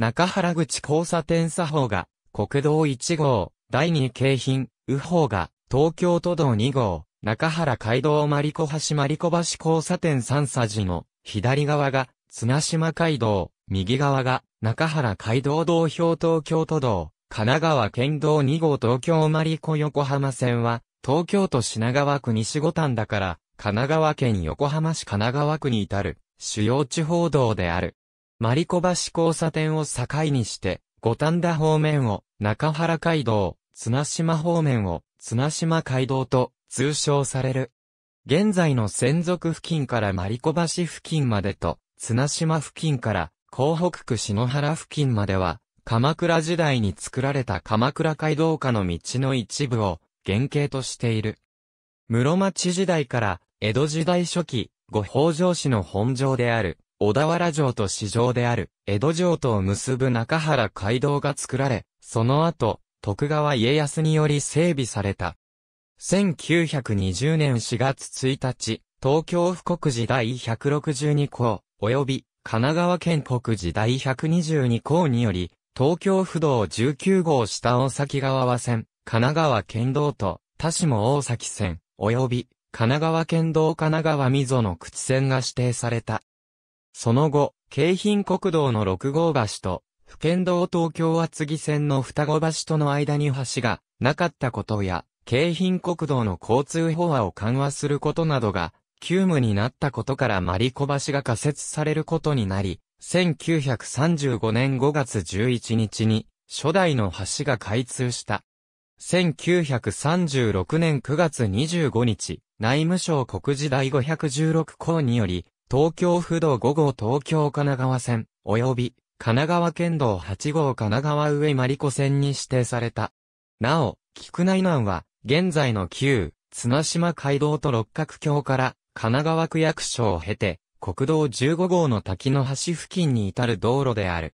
中原口交差点左方が、国道1号、第2京浜、右方が、東京都道2号、中原街道マリコ橋マリコ橋交差点三佐寺の、左側が、綱島街道、右側が、中原街道道標東京都道、神奈川県道2号東京マリコ横浜線は、東京都品川区西五反田から、神奈川県横浜市神奈川区に至る、主要地方道である。マリコ橋交差点を境にして、五反田方面を中原街道、綱島方面を綱島街道と通称される。現在の専属付近からマリコ橋付近までと、綱島付近から江北区篠原付近までは、鎌倉時代に作られた鎌倉街道下の道の一部を原型としている。室町時代から江戸時代初期、五北条市の本城である小田原城と市場である、江戸城とを結ぶ中原街道が作られ、その後、徳川家康により整備された。1920年4月1日、東京府国時第162項、及び神奈川県国時第122項により、東京府道19号下大崎川和線、神奈川県道と田下大崎線、及び神奈川県道神奈川溝の口線が指定された。その後、京浜国道の6号橋と、府県道東京厚木線の双子橋との間に橋がなかったことや、京浜国道の交通法案を緩和することなどが、急務になったことからマリコ橋が仮設されることになり、1935年5月11日に、初代の橋が開通した。1936年9月25日、内務省国事第516項により、東京府道5号東京神奈川線、及び、神奈川県道8号神奈川上マリコ線に指定された。なお、菊内南は、現在の旧、綱島街道と六角橋から、神奈川区役所を経て、国道15号の滝の橋付近に至る道路である。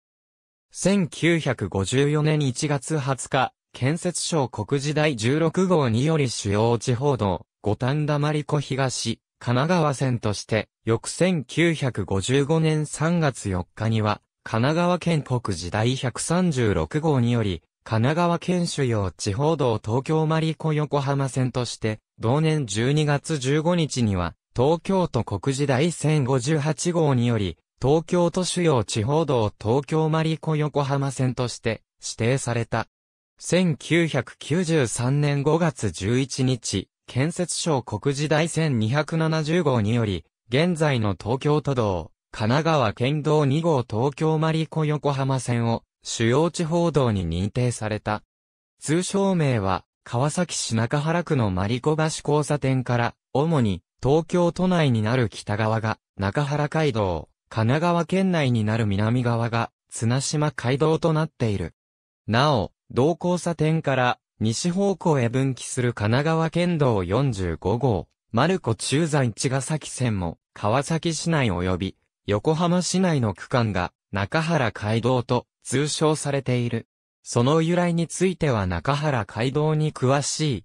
1954年1月20日、建設省国時代16号により主要地方道、五反田マリコ東、神奈川線として、翌1955年3月4日には、神奈川県国時代136号により、神奈川県主要地方道東京マリコ横浜線として、同年12月15日には、東京都国時代1058号により、東京都主要地方道東京マリコ横浜線として指定された。1993年5月11日、建設省国時第1270号により、現在の東京都道、神奈川県道2号東京マリコ横浜線を主要地方道に認定された。通称名は、川崎市中原区のマリコ橋交差点から、主に東京都内になる北側が中原街道、神奈川県内になる南側が綱島街道となっている。なお、同交差点から西方向へ分岐する神奈川県道45号、丸子中山茅ヶ崎線も、川崎市内及び、横浜市内の区間が、中原街道と通称されている。その由来については中原街道に詳しい。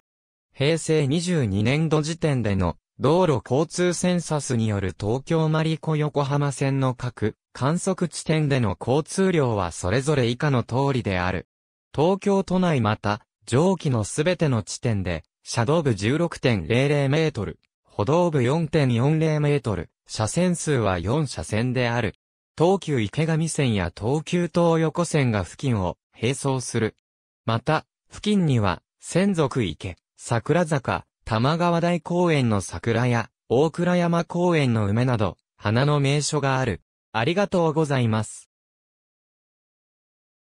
平成22年度時点での道路交通センサスによる東京マリコ横浜線の各観測地点での交通量はそれぞれ以下の通りである。東京都内また上記のすべての地点で、車道部16.00メートル、歩道部4.40メートル、車線数は4車線である。東急池上線や東急東横線が付近を並走する。また、付近には、仙族池、桜坂、玉川台公園の桜や、大倉山公園の梅など、花の名所がある。ありがとうございます。